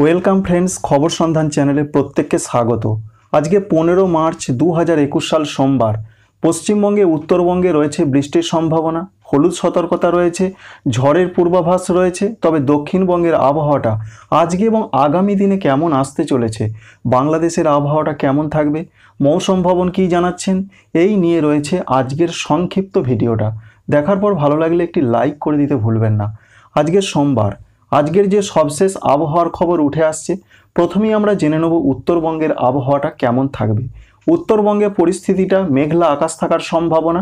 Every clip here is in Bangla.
ওয়েলকাম ফ্রেন্ডস খবর সন্ধান চ্যানেলে প্রত্যেককে স্বাগত আজকে পনেরো মার্চ দু সাল সোমবার পশ্চিমবঙ্গে উত্তরবঙ্গে রয়েছে বৃষ্টির সম্ভাবনা হলুদ সতর্কতা রয়েছে ঝড়ের পূর্বাভাস রয়েছে তবে দক্ষিণবঙ্গের আবহাওয়াটা আজকে এবং আগামী দিনে কেমন আসতে চলেছে বাংলাদেশের আবহাওয়াটা কেমন থাকবে মৌসম ভবন কী জানাচ্ছেন এই নিয়ে রয়েছে আজকের সংক্ষিপ্ত ভিডিওটা দেখার পর ভালো লাগলে একটি লাইক করে দিতে ভুলবেন না আজকের সোমবার আজকের যে সবশেষ আবহাওয়ার খবর উঠে আসছে প্রথমেই আমরা জেনে নেব উত্তরবঙ্গের আবহাওয়াটা কেমন থাকবে উত্তরবঙ্গে পরিস্থিতিটা মেঘলা আকাশ থাকার সম্ভাবনা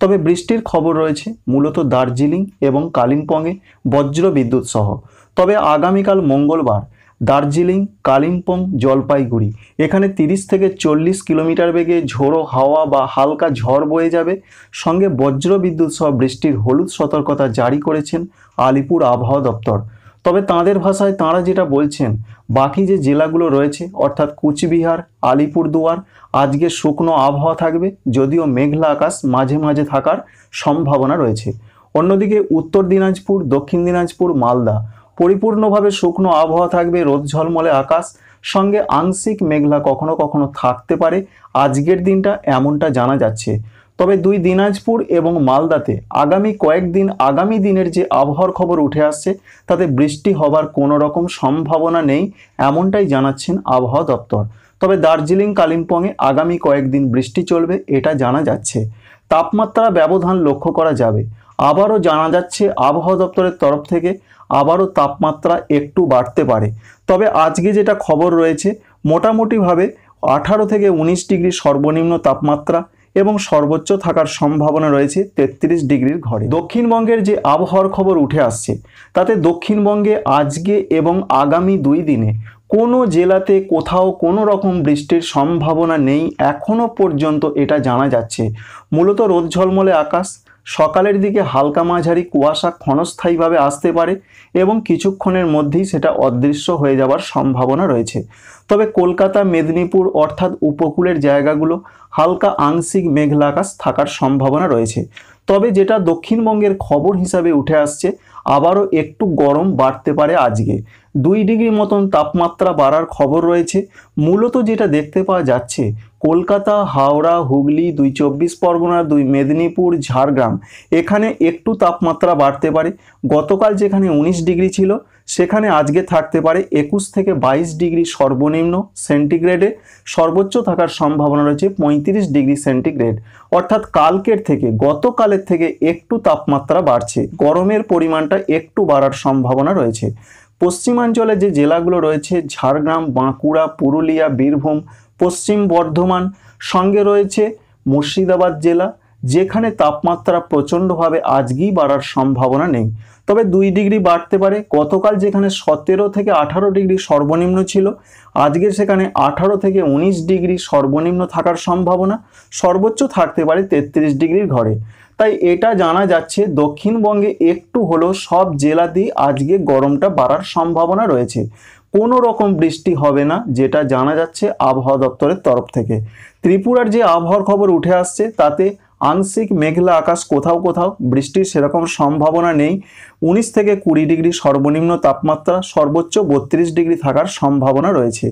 তবে বৃষ্টির খবর রয়েছে মূলত দার্জিলিং এবং কালিম্পংয়ে বজ্র বিদ্যুৎ সহ তবে আগামীকাল মঙ্গলবার দার্জিলিং কালিম্পং জলপাইগুড়ি এখানে 30 থেকে চল্লিশ কিলোমিটার বেগে ঝোড়ো হাওয়া বা হালকা ঝড় বয়ে যাবে সঙ্গে বিদ্যুৎ সহ বৃষ্টির হলুদ সতর্কতা জারি করেছেন আলিপুর আবহাওয়া দপ্তর তবে তাঁদের ভাষায় তাঁরা যেটা বলছেন বাকি যে জেলাগুলো রয়েছে অর্থাৎ কুচবিহার আলিপুরদুয়ার আজকে শুকনো আবহাওয়া থাকবে যদিও মেঘলা আকাশ মাঝে মাঝে থাকার সম্ভাবনা রয়েছে অন্যদিকে উত্তর দিনাজপুর দক্ষিণ দিনাজপুর মালদা পরিপূর্ণভাবে শুকনো আবহাওয়া থাকবে রোদ ঝলমলে আকাশ সঙ্গে আংশিক মেঘলা কখনো কখনো থাকতে পারে আজকের দিনটা এমনটা জানা যাচ্ছে তবে দুই দিনাজপুর এবং মালদাতে আগামী কয়েকদিন আগামী দিনের যে আবহাওয়ার খবর উঠে আসছে তাতে বৃষ্টি হবার কোনো রকম সম্ভাবনা নেই এমনটাই জানাচ্ছেন আবহাওয়া দপ্তর তবে দার্জিলিং কালিম্পংয়ে আগামী কয়েকদিন বৃষ্টি চলবে এটা জানা যাচ্ছে তাপমাত্রা ব্যবধান লক্ষ্য করা যাবে আবারও জানা যাচ্ছে আবহাওয়া দপ্তরের তরফ থেকে আবারও তাপমাত্রা একটু বাড়তে পারে তবে আজকে যেটা খবর রয়েছে মোটামুটিভাবে আঠারো থেকে উনিশ ডিগ্রি সর্বনিম্ন তাপমাত্রা এবং সর্বোচ্চ থাকার সম্ভাবনা রয়েছে তেত্রিশ ডিগ্রির ঘরে দক্ষিণবঙ্গের যে আবহাওয়ার খবর উঠে আসছে তাতে দক্ষিণবঙ্গে আজকে এবং আগামী দুই দিনে কোনো জেলাতে কোথাও কোনো রকম বৃষ্টির সম্ভাবনা নেই এখনও পর্যন্ত এটা জানা যাচ্ছে মূলত রোদ ঝলমলে আকাশ সকালের দিকে হালকা মাঝারি কুয়াশা ক্ষণস্থায়ীভাবে আসতে পারে এবং কিছুক্ষণের মধ্যেই সেটা অদৃশ্য হয়ে যাওয়ার সম্ভাবনা রয়েছে তবে কলকাতা মেদিনীপুর অর্থাৎ উপকূলের জায়গাগুলো হালকা আংশিক মেঘলা আকাশ থাকার সম্ভাবনা রয়েছে তবে যেটা দক্ষিণবঙ্গের খবর হিসাবে উঠে আসছে আবারও একটু গরম বাড়তে পারে আজকে দুই ডিগ্রি মতন তাপমাত্রা বাড়ার খবর রয়েছে মূলত যেটা দেখতে পাওয়া যাচ্ছে কলকাতা হাওড়া হুগলি দুই চব্বিশ পরগনা দুই মেদিনীপুর ঝাড়গ্রাম এখানে একটু তাপমাত্রা বাড়তে পারে গতকাল যেখানে উনিশ ডিগ্রি ছিল সেখানে আজকে থাকতে পারে একুশ থেকে বাইশ ডিগ্রি সর্বনিম্ন সেন্টিগ্রেডে সর্বোচ্চ থাকার সম্ভাবনা রয়েছে পঁয়ত্রিশ ডিগ্রি সেন্টিগ্রেড অর্থাৎ কালকের থেকে গতকালের থেকে একটু তাপমাত্রা বাড়ছে গরমের পরিমাণটা একটু বাড়ার সম্ভাবনা রয়েছে পশ্চিমাঞ্চলে যে জেলাগুলো রয়েছে ঝাড়গ্রাম বাঁকুড়া পুরুলিয়া বীরভূম পশ্চিম বর্ধমান সঙ্গে রয়েছে মুর্শিদাবাদ জেলা যেখানে তাপমাত্রা প্রচণ্ডভাবে আজকেই বাড়ার সম্ভাবনা নেই তবে দুই ডিগ্রি বাড়তে পারে গতকাল যেখানে সতেরো থেকে আঠারো ডিগ্রি সর্বনিম্ন ছিল আজকে সেখানে আঠারো থেকে ১৯ ডিগ্রি সর্বনিম্ন থাকার সম্ভাবনা সর্বোচ্চ থাকতে পারে ৩৩ ডিগ্রির ঘরে তাই এটা জানা যাচ্ছে দক্ষিণবঙ্গে একটু হলেও সব জেলাতেই আজকে গরমটা বাড়ার সম্ভাবনা রয়েছে কোনো রকম বৃষ্টি হবে না যেটা জানা যাচ্ছে আবহাওয়া দপ্তরের তরফ থেকে ত্রিপুরার যে আবহাওয়ার খবর উঠে আসছে তাতে আংশিক মেঘলা আকাশ কোথাও কোথাও বৃষ্টির সেরকম সম্ভাবনা নেই উনিশ থেকে কুড়ি ডিগ্রি সর্বনিম্ন তাপমাত্রা সর্বোচ্চ বত্রিশ ডিগ্রি থাকার সম্ভাবনা রয়েছে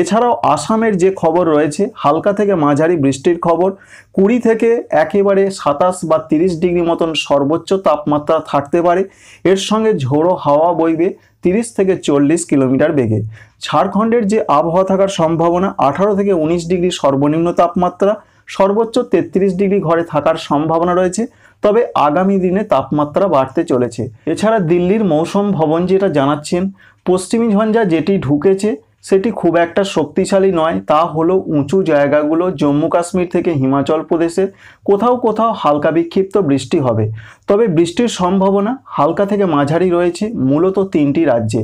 এছাড়াও আসামের যে খবর রয়েছে হালকা থেকে মাঝারি বৃষ্টির খবর কুড়ি থেকে একেবারে সাতাশ বা তিরিশ ডিগ্রি মতন সর্বোচ্চ তাপমাত্রা থাকতে পারে এর সঙ্গে ঝোড়ো হাওয়া বইবে তিরিশ থেকে চল্লিশ কিলোমিটার বেগে ঝাড়খণ্ডের যে আবহাওয়া থাকার সম্ভাবনা আঠারো থেকে উনিশ ডিগ্রি সর্বনিম্ন তাপমাত্রা সর্বোচ্চ তেত্রিশ ডিগ্রি ঘরে থাকার সম্ভাবনা রয়েছে তবে আগামী দিনে তাপমাত্রা বাড়তে চলেছে এছাড়া দিল্লির মৌসুম ভবন যেটা জানাচ্ছেন পশ্চিমী ঝঞ্ঝা যেটি ঢুকেছে সেটি খুব একটা শক্তিশালী নয় তা হলো উঁচু জায়গাগুলো জম্মু কাশ্মীর থেকে হিমাচল প্রদেশে কোথাও কোথাও হালকা বিক্ষিপ্ত বৃষ্টি হবে তবে বৃষ্টির সম্ভাবনা হালকা থেকে মাঝারি রয়েছে মূলত তিনটি রাজ্যে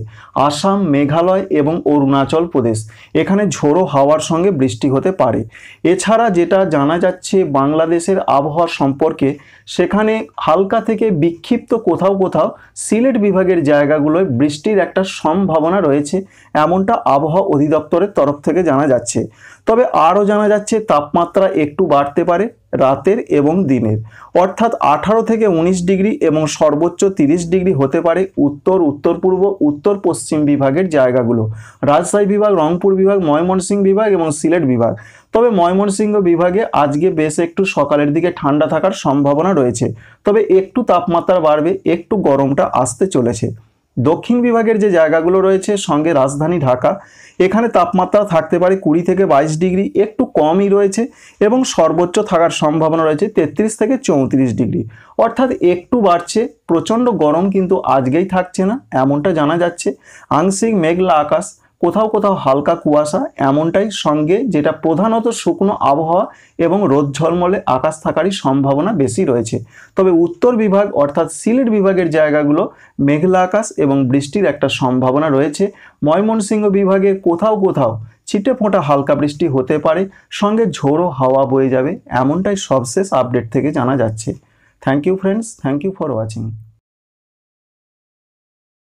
আসাম মেঘালয় এবং অরুণাচল প্রদেশ এখানে ঝোড়ো হাওয়ার সঙ্গে বৃষ্টি হতে পারে এছাড়া যেটা জানা যাচ্ছে বাংলাদেশের আবহাওয়া সম্পর্কে সেখানে হালকা থেকে বিক্ষিপ্ত কোথাও কোথাও সিলেট বিভাগের জায়গাগুলোয় বৃষ্টির একটা সম্ভাবনা রয়েছে এমনটা আবহাওয়া অধিদপ্তরের তরফ থেকে জানা যাচ্ছে তবে আরও জানা যাচ্ছে তাপমাত্রা একটু বাড়তে পারে রাতের এবং দিনের অর্থাৎ আঠারো থেকে ১৯ ডিগ্রি এবং সর্বোচ্চ ৩০ ডিগ্রি হতে পারে উত্তর উত্তর পূর্ব উত্তর পশ্চিম বিভাগের জায়গাগুলো রাজশাহী বিভাগ রংপুর বিভাগ ময়মনসিংহ বিভাগ এবং সিলেট বিভাগ তবে ময়মনসিংহ বিভাগে আজকে বেশ একটু সকালের দিকে ঠান্ডা থাকার সম্ভাবনা রয়েছে তবে একটু তাপমাত্রা বাড়বে একটু গরমটা আসতে চলেছে দক্ষিণ বিভাগের যে জায়গাগুলো রয়েছে সঙ্গে রাজধানী ঢাকা এখানে তাপমাত্রা থাকতে পারে কুড়ি থেকে বাইশ ডিগ্রি একটু কমই রয়েছে এবং সর্বোচ্চ থাকার সম্ভাবনা রয়েছে তেত্রিশ থেকে চৌত্রিশ ডিগ্রি অর্থাৎ একটু বাড়ছে প্রচণ্ড গরম কিন্তু আজকেই থাকছে না এমনটা জানা যাচ্ছে আংশিক মেঘলা আকাশ কোথাও কোথাও হালকা কুয়াশা এমনটাই সঙ্গে যেটা প্রধানত শুকনো আবহাওয়া এবং রোদ ঝলমলে আকাশ থাকারই সম্ভাবনা বেশি রয়েছে তবে উত্তর বিভাগ অর্থাৎ সিলেট বিভাগের জায়গাগুলো মেঘলা আকাশ এবং বৃষ্টির একটা সম্ভাবনা রয়েছে ময়মনসিংহ বিভাগে কোথাও কোথাও ছিটে ফোঁটা হালকা বৃষ্টি হতে পারে সঙ্গে ঝোড়ো হাওয়া বয়ে যাবে এমনটাই সবশেষ আপডেট থেকে জানা যাচ্ছে thank you friends thank you for watching